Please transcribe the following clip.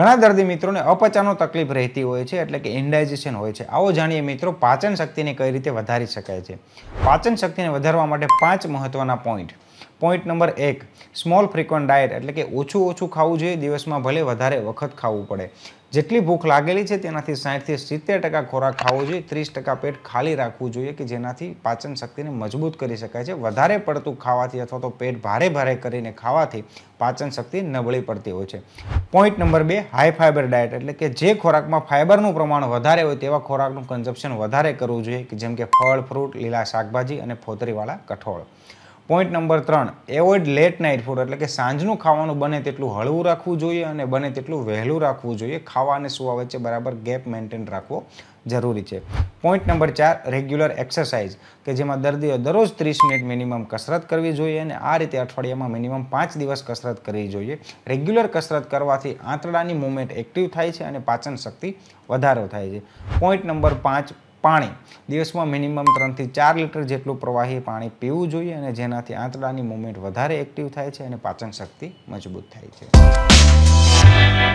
ઘણા દર્દી મિત્રોને અપચાનો તકલીફ રહેતી હોય છે એટલે કે ઇન્ડાઇજેશન હોય છે આવો જાણીએ મિત્રો પાચન શક્તિને કઈ રીતે વધારી શકાય છે પાચન શક્તિને વધારવા માટે પાંચ મહત્ત્વના પોઈન્ટ પોઈન્ટ નંબર એક સ્મોલ ફ્રિકવન્ટ ડાયટ એટલે કે ઓછું ઓછું ખાવું જોઈએ દિવસમાં ભલે વધારે વખત ખાવું પડે જેટલી ભૂખ લાગેલી છે તેનાથી સાઠથી સિત્તેર ટકા ખોરાક ખાવો જોઈએ ત્રીસ ટકા પેટ ખાલી રાખવું જોઈએ કે જેનાથી પાચન શક્તિને મજબૂત કરી શકાય છે વધારે પડતું ખાવાથી અથવા તો પેટ ભારે ભારે કરીને ખાવાથી પાચન શક્તિ નબળી પડતી હોય છે પોઈન્ટ નંબર બે હાઈ ફાઇબર ડાયટ એટલે કે જે ખોરાકમાં ફાઇબરનું પ્રમાણ વધારે હોય તેવા ખોરાકનું કન્ઝમ્પશન વધારે કરવું જોઈએ કે જેમ કે ફળ ફ્રૂટ લીલા શાકભાજી અને ફોતરીવાળા કઠોળ પોઈન્ટ નંબર ત્રણ એવોઇડ લેટ નાઇટ ફૂડ એટલે કે સાંજનું ખાવાનું બને તેટલું હળવું રાખવું જોઈએ અને બને તેટલું વહેલું રાખવું જોઈએ ખાવા અને સુવા વચ્ચે બરાબર ગેપ મેન્ટેન રાખવો જરૂરી છે પોઈન્ટ નંબર ચાર રેગ્યુલર એક્સરસાઇઝ કે જેમાં દર્દીઓ દરરોજ ત્રીસ મિનિટ મિનિમમ કસરત કરવી જોઈએ અને આ રીતે અઠવાડિયામાં મિનિમમ પાંચ દિવસ કસરત કરવી જોઈએ રેગ્યુલર કસરત કરવાથી આંતરડાની મૂવમેન્ટ એક્ટિવ થાય છે અને પાચન શક્તિ વધારો થાય છે પોઈન્ટ નંબર પાંચ પાણી દિવસમાં મિનિમમ ત્રણથી ચાર લીટર જેટલું પ્રવાહી પાણી પીવું જોઈએ અને જેનાથી આંતડાની મૂવમેન્ટ વધારે એક્ટિવ થાય છે અને પાચન શક્તિ મજબૂત થાય છે